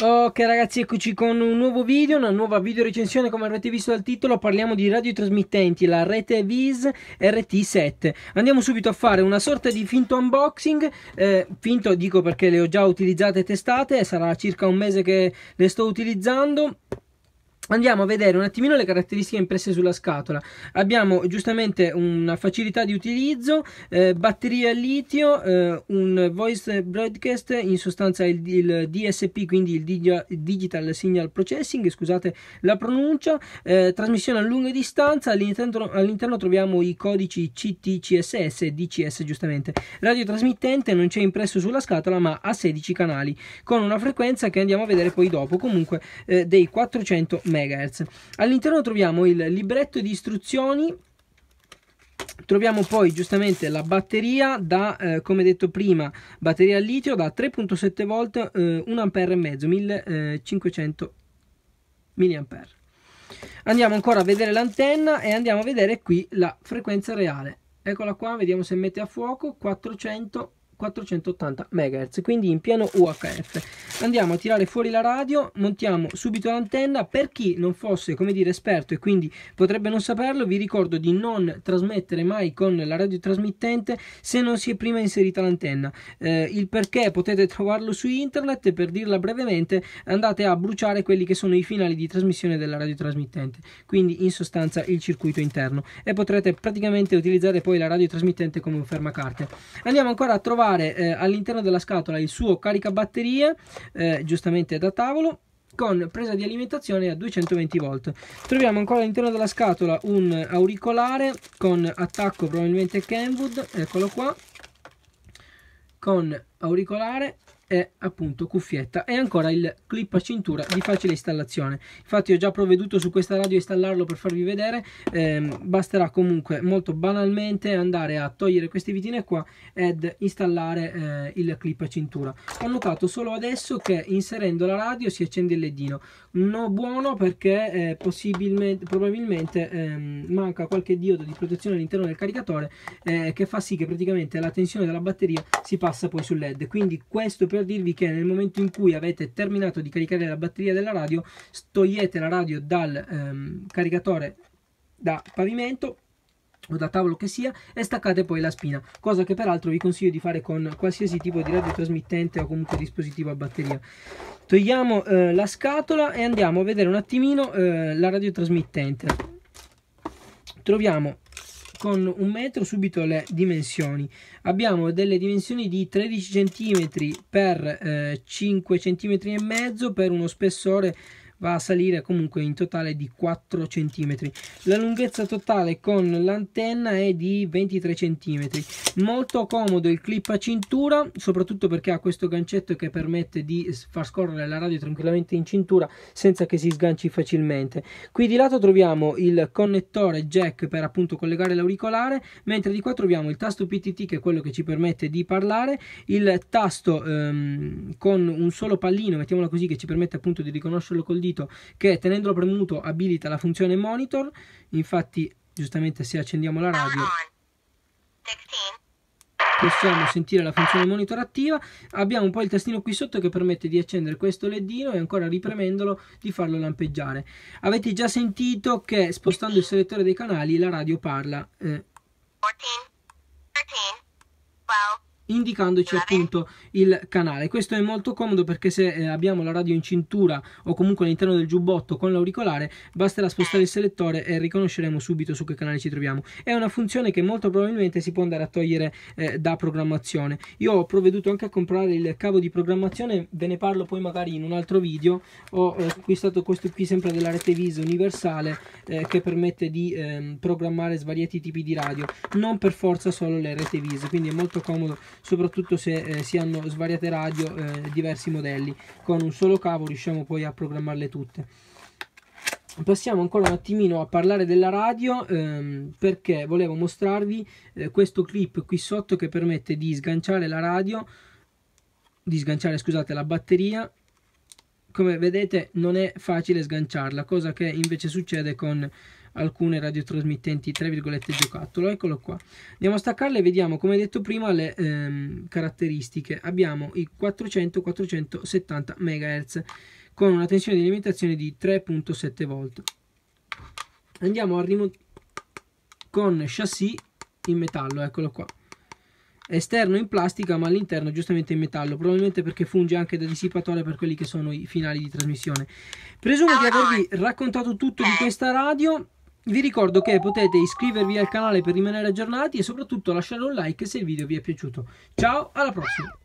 Ok ragazzi eccoci con un nuovo video, una nuova video recensione come avrete visto dal titolo parliamo di radiotrasmittenti, la rete VIS RT7 andiamo subito a fare una sorta di finto unboxing eh, finto dico perché le ho già utilizzate e testate sarà circa un mese che le sto utilizzando Andiamo a vedere un attimino le caratteristiche impresse sulla scatola. Abbiamo giustamente una facilità di utilizzo, eh, batteria litio, eh, un voice broadcast, in sostanza il, il DSP, quindi il Digital Signal Processing, scusate la pronuncia, eh, trasmissione a lunga distanza, all'interno, all'interno troviamo i codici CT, CSS e DCS giustamente. Radiotrasmittente non c'è impresso sulla scatola ma ha 16 canali, con una frequenza che andiamo a vedere poi dopo, comunque eh, dei 400 MHz. MHz. All'interno troviamo il libretto di istruzioni Troviamo poi giustamente la batteria da, eh, come detto prima, batteria al litio da 3.7 volt, eh, 1,5 A, 1500 mAh. Andiamo ancora a vedere l'antenna e andiamo a vedere qui la frequenza reale. Eccola qua, vediamo se mette a fuoco, 400 480 MHz, quindi in pieno UHF. Andiamo a tirare fuori la radio, montiamo subito l'antenna. Per chi non fosse, come dire, esperto e quindi potrebbe non saperlo, vi ricordo di non trasmettere mai con la radiotrasmittente se non si è prima inserita l'antenna. Eh, il perché potete trovarlo su internet per dirla brevemente andate a bruciare quelli che sono i finali di trasmissione della radiotrasmittente, quindi in sostanza il circuito interno e potrete praticamente utilizzare poi la radiotrasmittente come un fermacarte. Andiamo ancora a trovare trovare eh, all'interno della scatola il suo caricabatterie, eh, giustamente da tavolo, con presa di alimentazione a 220 volt. Troviamo ancora all'interno della scatola un auricolare con attacco probabilmente Kenwood, eccolo qua, con auricolare è appunto cuffietta e ancora il clip a cintura di facile installazione infatti ho già provveduto su questa radio a installarlo per farvi vedere ehm, basterà comunque molto banalmente andare a togliere queste vitine qua ed installare eh, il clip a cintura ho notato solo adesso che inserendo la radio si accende il ledino no buono perché eh, possibilmente probabilmente ehm, manca qualche diodo di protezione all'interno del caricatore eh, che fa sì che praticamente la tensione della batteria si passa poi sul led quindi questo per per dirvi che nel momento in cui avete terminato di caricare la batteria della radio togliete la radio dal ehm, caricatore da pavimento o da tavolo che sia e staccate poi la spina cosa che peraltro vi consiglio di fare con qualsiasi tipo di radiotrasmittente o comunque dispositivo a batteria togliamo eh, la scatola e andiamo a vedere un attimino eh, la radiotrasmittente troviamo con un metro subito le dimensioni abbiamo delle dimensioni di 13 cm per eh, 5 cm e mezzo per uno spessore va a salire comunque in totale di 4 cm. La lunghezza totale con l'antenna è di 23 cm. Molto comodo il clip a cintura, soprattutto perché ha questo gancetto che permette di far scorrere la radio tranquillamente in cintura senza che si sganci facilmente. Qui di lato troviamo il connettore jack per appunto collegare l'auricolare, mentre di qua troviamo il tasto PTT che è quello che ci permette di parlare, il tasto ehm, con un solo pallino, mettiamola così, che ci permette appunto di riconoscerlo col dito dito che tenendolo premuto abilita la funzione monitor, infatti giustamente se accendiamo la radio possiamo sentire la funzione monitor attiva abbiamo poi il tastino qui sotto che permette di accendere questo ledino e ancora ripremendolo di farlo lampeggiare avete già sentito che spostando il selettore dei canali la radio parla eh, indicandoci appunto il canale. Questo è molto comodo perché se eh, abbiamo la radio in cintura o comunque all'interno del giubbotto con l'auricolare, basterà spostare il selettore e riconosceremo subito su che canale ci troviamo. È una funzione che molto probabilmente si può andare a togliere eh, da programmazione. Io ho provveduto anche a comprare il cavo di programmazione, ve ne parlo poi magari in un altro video. Ho eh, acquistato questo qui sempre della rete Visa universale eh, che permette di ehm, programmare svariati tipi di radio, non per forza solo le rete Visa, quindi è molto comodo soprattutto se eh, si hanno svariate radio eh, diversi modelli con un solo cavo riusciamo poi a programmarle tutte Passiamo ancora un attimino a parlare della radio ehm, perché volevo mostrarvi eh, questo clip qui sotto che permette di sganciare la radio, di sganciare scusate la batteria come vedete non è facile sganciarla, cosa che invece succede con alcune radiotrasmittenti tra virgolette, giocattolo, eccolo qua. Andiamo a staccarle e vediamo, come detto prima, le ehm, caratteristiche. Abbiamo i 400-470 MHz con una tensione di alimentazione di 3.7 V. Andiamo a remote con chassis in metallo, eccolo qua esterno in plastica ma all'interno giustamente in metallo probabilmente perché funge anche da dissipatore per quelli che sono i finali di trasmissione presumo di ah, ah, avervi ah. raccontato tutto di eh. questa radio vi ricordo che potete iscrivervi al canale per rimanere aggiornati e soprattutto lasciare un like se il video vi è piaciuto. Ciao, alla prossima!